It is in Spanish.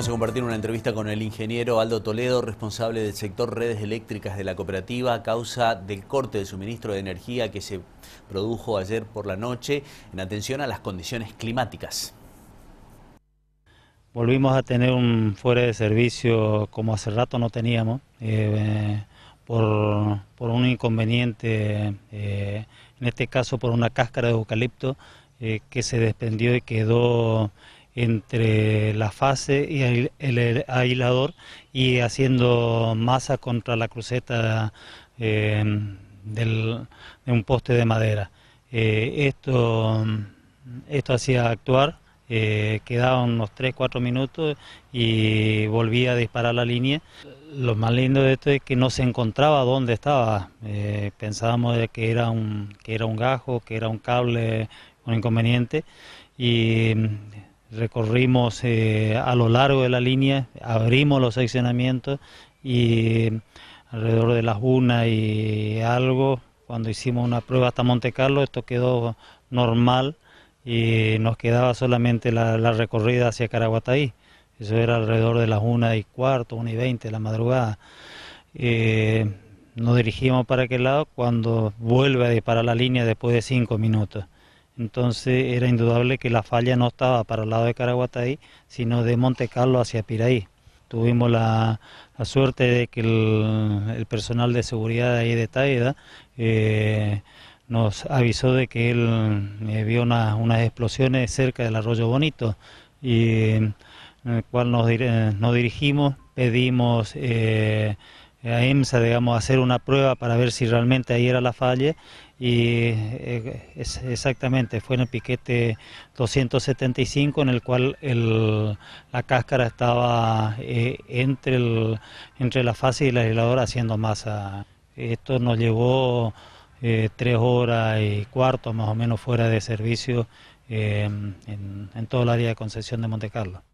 vamos a compartir una entrevista con el ingeniero Aldo Toledo, responsable del sector redes eléctricas de la cooperativa, a causa del corte de suministro de energía que se produjo ayer por la noche en atención a las condiciones climáticas. Volvimos a tener un fuera de servicio como hace rato no teníamos, eh, por, por, un inconveniente, eh, en este caso por una cáscara de eucalipto eh, que se desprendió y quedó entre la fase y el, aislador y haciendo masa contra la cruceta eh, de un poste de madera. Eh, esto, esto hacía actuar, eh, quedaban unos 3-4 minutos y volvía a disparar la línea. Lo más lindo de esto es que no se encontraba dónde estaba. pensábamos que era, un, que era un gajo, que era un cable, un inconveniente. Y recorrimos eh, a lo largo de la línea, abrimos los accionamientos... y alrededor de las una y algo, cuando hicimos una prueba hasta Monte Carlo, esto quedó normal y nos quedaba solamente la, recorrida hacia Caraguataí. Eso era alrededor de las una y cuarto, una y veinte de la madrugada. Eh, nos dirigimos para aquel lado cuando vuelve a disparar la línea después de cinco minutos. Entonces era indudable que la falla no estaba para el lado de Caraguatay, sino de Monte Carlo hacia Piraí. Tuvimos la, suerte de que el, personal de seguridad de ahí de Taida eh, nos avisó de que él eh, vio unas explosiones cerca del arroyo Bonito, y eh, en el cual nos, dirigimos, pedimos... Eh, a EMSA, digamos, hacer una prueba para ver si realmente ahí era la falla y eh, exactamente fue en el piquete 275 en el cual la cáscara estaba eh, entre, entre la fase y la aisladora haciendo masa. Esto nos llevó tres horas y cuarto más o menos fuera de servicio en, en todo el área de concesión de Monte Carlo.